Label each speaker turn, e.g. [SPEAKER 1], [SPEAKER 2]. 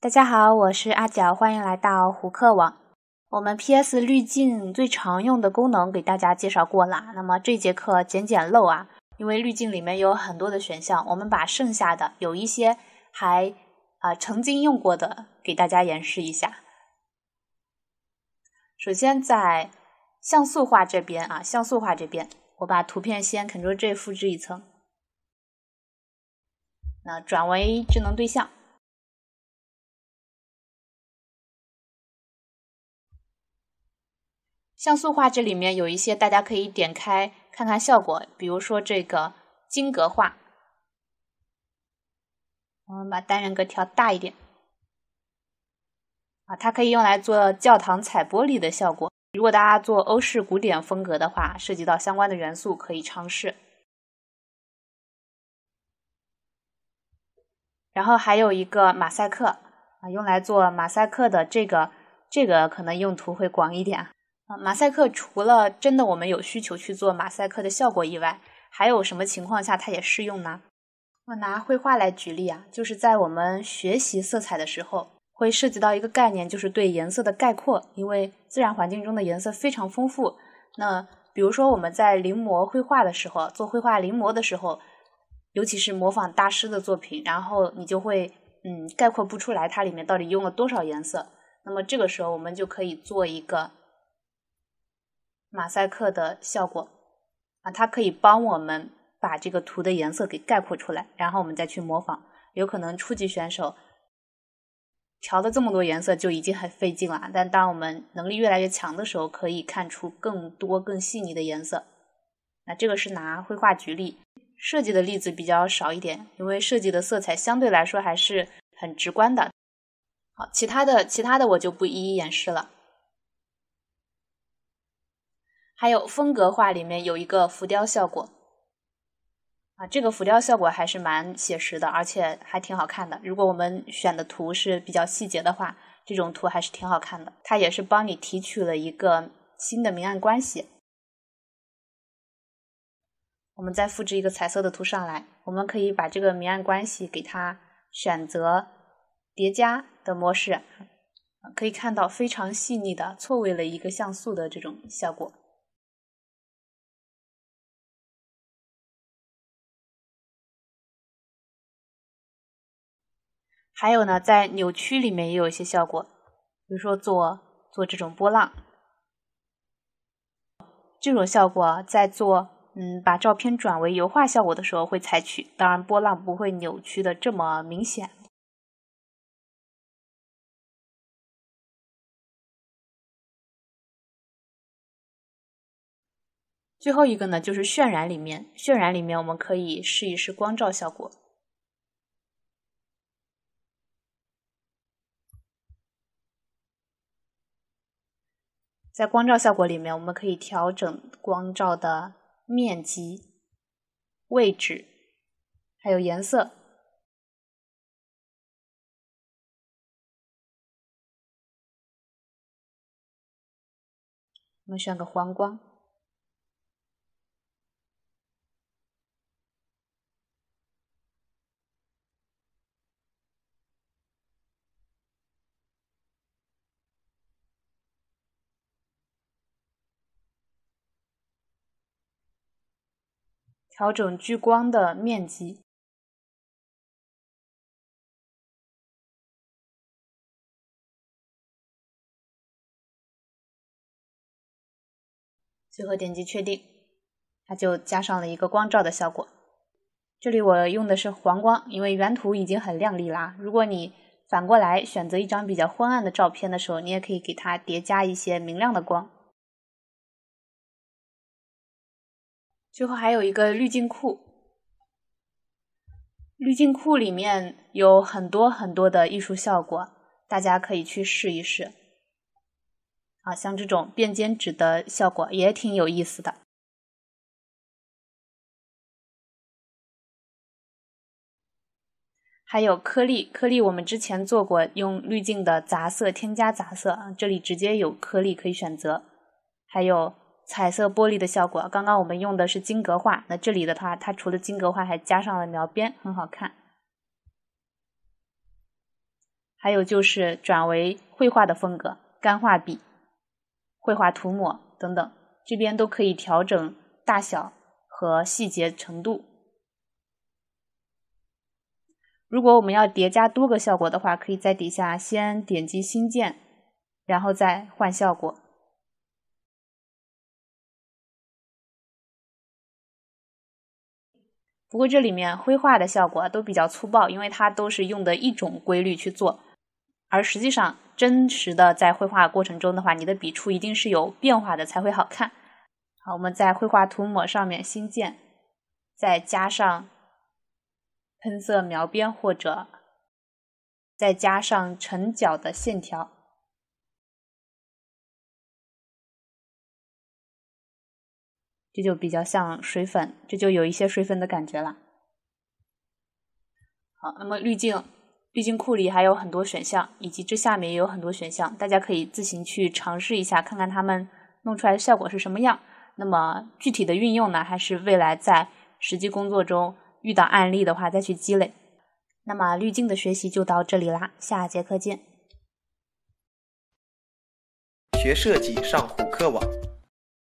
[SPEAKER 1] 大家好，我是阿角，欢迎来到胡克网。我们 PS 滤镜最常用的功能给大家介绍过了，那么这节课捡捡漏啊，因为滤镜里面有很多的选项，我们把剩下的有一些还啊曾经用过的给大家演示一下。首先在像素化这边啊，像素化这边，我把图片先 Ctrl J 复制一层，那转为智能对象。像素画这里面有一些，大家可以点开看看效果。比如说这个金格画，我们把单元格调大一点啊，它可以用来做教堂彩玻璃的效果。如果大家做欧式古典风格的话，涉及到相关的元素，可以尝试。然后还有一个马赛克啊，用来做马赛克的这个，这个可能用途会广一点啊。马赛克除了真的我们有需求去做马赛克的效果以外，还有什么情况下它也适用呢？我拿绘画来举例啊，就是在我们学习色彩的时候，会涉及到一个概念，就是对颜色的概括。因为自然环境中的颜色非常丰富。那比如说我们在临摹绘画的时候，做绘画临摹的时候，尤其是模仿大师的作品，然后你就会嗯概括不出来它里面到底用了多少颜色。那么这个时候我们就可以做一个。马赛克的效果啊，它可以帮我们把这个图的颜色给概括出来，然后我们再去模仿。有可能初级选手调了这么多颜色就已经很费劲了，但当我们能力越来越强的时候，可以看出更多更细腻的颜色。那这个是拿绘画举例，设计的例子比较少一点，因为设计的色彩相对来说还是很直观的。好，其他的其他的我就不一一演示了。还有风格化里面有一个浮雕效果啊，这个浮雕效果还是蛮写实的，而且还挺好看的。如果我们选的图是比较细节的话，这种图还是挺好看的。它也是帮你提取了一个新的明暗关系。我们再复制一个彩色的图上来，我们可以把这个明暗关系给它选择叠加的模式，可以看到非常细腻的错位了一个
[SPEAKER 2] 像素的这种效果。还有
[SPEAKER 1] 呢，在扭曲里面也有一些效果，比如说做做这种波浪，这种效果在做嗯把照片转为油画效果的时候会采取，当然波浪不会扭曲的这么明显。最后一个呢，就是渲染里面，渲染里面我们可以试一试光照效果。在光照效果里面，我们可以调整光照的面积、位置，还有颜色。
[SPEAKER 2] 我们选个黄光。调整聚光的面积，
[SPEAKER 1] 最后点击确定，它就加上了一个光照的效果。这里我用的是黄光，因为原图已经很亮丽啦。如果你反过来选择一张比较昏暗的照片的时候，你也可以给它叠加一些明亮的光。最后还有一个滤镜库，滤镜库里面有很多很多的艺术效果，大家可以去试一试。啊，像这种变笺纸的效果也挺有意思的。还有颗粒，颗粒我们之前做过用滤镜的杂色添加杂色，这里直接有颗粒可以选择，还有。彩色玻璃的效果，刚刚我们用的是金格画，那这里的话，它除了金格画，还加上了描边，很好看。还有就是转为绘画的风格，干画笔、绘画涂抹等等，这边都可以调整大小和细节程度。如果我们要叠加多个效果的话，可以在底下先点击新建，然后再换效果。不过这里面绘画的效果都比较粗暴，因为它都是用的一种规律去做，而实际上真实的在绘画过程中的话，你的笔触一定是有变化的才会好看。好，我们在绘画涂抹上面新建，再加上喷色描边或者
[SPEAKER 2] 再加上成角的线条。
[SPEAKER 1] 这就比较像水粉，这就有一些水粉的感觉了。好，那么滤镜，滤镜库里还有很多选项，以及这下面也有很多选项，大家可以自行去尝试一下，看看他们弄出来的效果是什么样。那么具体的运用呢，还是未来在实际工作中遇到案例的话再去积累。那么滤镜的学习就到这里啦，下节课见。
[SPEAKER 2] 学设计上虎课网。